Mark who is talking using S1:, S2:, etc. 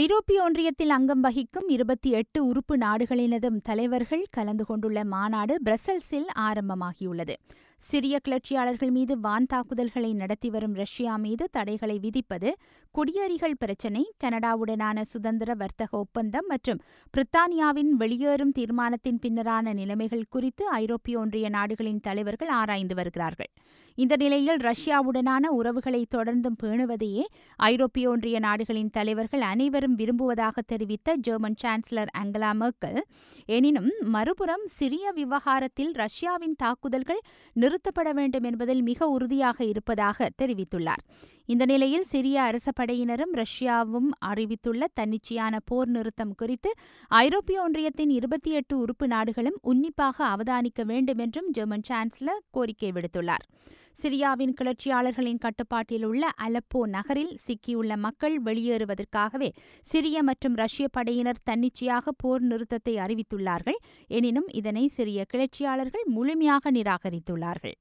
S1: ஐரோப்பிய ஒன்றியத்தில் அங்கம் வகிக்கும் இருபத்தி எட்டு உறுப்பு நாடுகளினதும் தலைவர்கள் கலந்து கொண்டுள்ள மாநாடு பிரசல்ஸில் ஆரம்பமாகியுள்ளது சிரிய கிளர்ச்சியாளர்கள் மீது வான் தாக்குதல்களை நடத்தி வரும் ரஷ்யா மீது தடைகளை விதிப்பது குடியேறிகள் பிரச்சினை கனடாவுடனான சுதந்திர வர்த்தக ஒப்பந்தம் மற்றும் பிரித்தானியாவின் வெளியேறும் தீர்மானத்தின் பின்னரான நிலைமைகள் குறித்து ஐரோப்பிய ஒன்றிய நாடுகளின் தலைவர்கள் ஆராய்ந்து வருகிறார்கள் இந்த நிலையில் ரஷ்யாவுடனான உறவுகளை தொடர்ந்தும் பேணுவதையே ஐரோப்பிய ஒன்றிய நாடுகளின் தலைவர்கள் அனைவரும் விரும்புவதாக தெரிவித்த ஜெர்மன் சான்சலர் அங்கலா மெர்க்கல் எனினும் மறுபுறம் சிரிய விவகாரத்தில் ரஷ்யாவின் தாக்குதல்கள் நிறுத்தப்பட வேண்டும் என்பதில் மிக உறுதியாக இருப்பதாக தெரிவித்துள்ளார் இந்த நிலையில் சிரிய அரச படையினரும் ரஷ்யாவும் அறிவித்துள்ள தன்னிச்சையான போர் நிறுத்தம் குறித்து ஐரோப்பிய ஒன்றியத்தின் இருபத்தி எட்டு உறுப்பு நாடுகளும் உன்னிப்பாக அவதானிக்க வேண்டும் என்றும் ஜெர்மன் சான்சலர் கோரிக்கை விடுத்துள்ளார் சிரியாவின் கிளர்ச்சியாளர்களின் கட்டுப்பாட்டில் உள்ள அலப்போ நகரில் சிக்கியுள்ள மக்கள் வெளியேறுவதற்காகவே சிரிய மற்றும் ரஷ்ய படையினர் தன்னிச்சையாக போர் நிறுத்தத்தை அறிவித்துள்ளார்கள் எனினும் இதனை சிறிய கிளர்ச்சியாளர்கள் முழுமையாக நிராகரித்துள்ளார்கள்